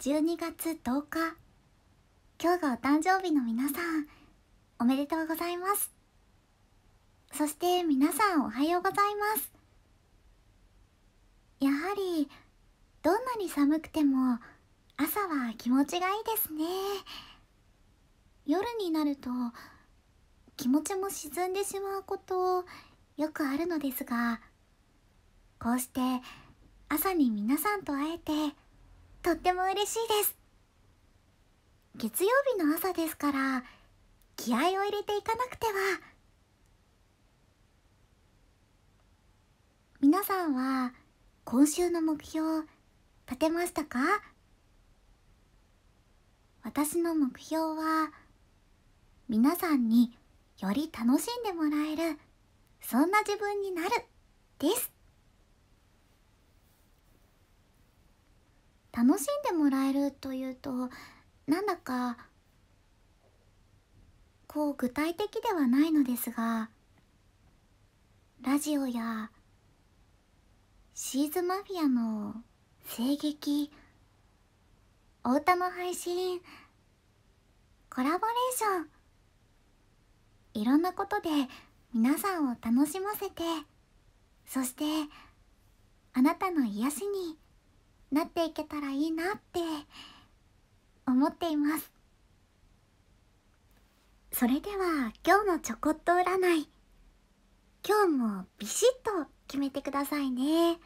12月10日今日がお誕生日の皆さんおめでとうございますそして皆さんおはようございますやはりどんなに寒くても朝は気持ちがいいですね夜になると気持ちも沈んでしまうことよくあるのですがこうして朝に皆さんと会えてとっても嬉しいです月曜日の朝ですから気合を入れていかなくては皆さんは今週の目標立てましたか私の目標は皆さんにより楽しんでもらえるそんな自分になるです楽しんでもらえるというとなんだかこう具体的ではないのですがラジオやシーズマフィアの声劇お歌の配信コラボレーションいろんなことで皆さんを楽しませてそしてあなたの癒しになっていけたらいいなって思っていますそれでは今日のちょこっと占い今日もビシッと決めてくださいね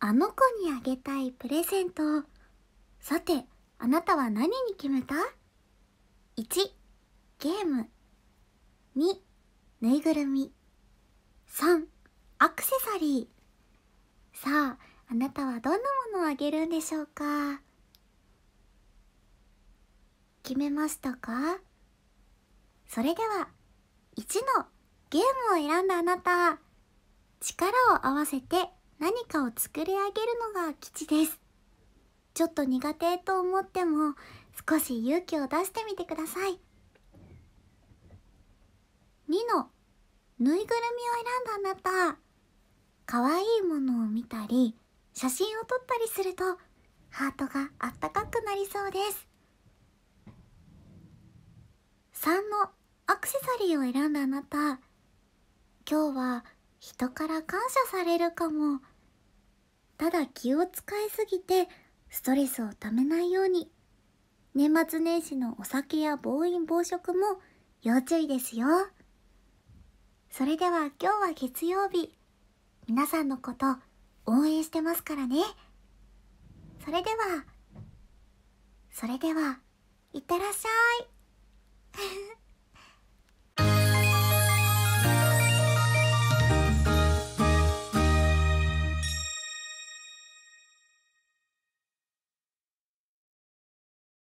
あの子にあげたいプレゼントさてあなたは何に決めた ?1 ゲーム2ぬいぐるみ3アクセサリーさああなたはどんなものをあげるんでしょうか決めましたかそれでは1のゲームを選んだあなた力を合わせて何かを作り上げるのが基地ですちょっと苦手と思っても少し勇気を出してみてください2のぬいぐるみを選んだあなたたり写真を撮ったりするとハートがあったかくなりそうです3のアクセサリーを選んだあなた今日は人から感謝されるかもただ気を使いすぎてストレスをためないように年末年始のお酒や暴飲暴食も要注意ですよそれでは今日は月曜日皆さんのこと応援してますからねそれではそれではいってらっしゃい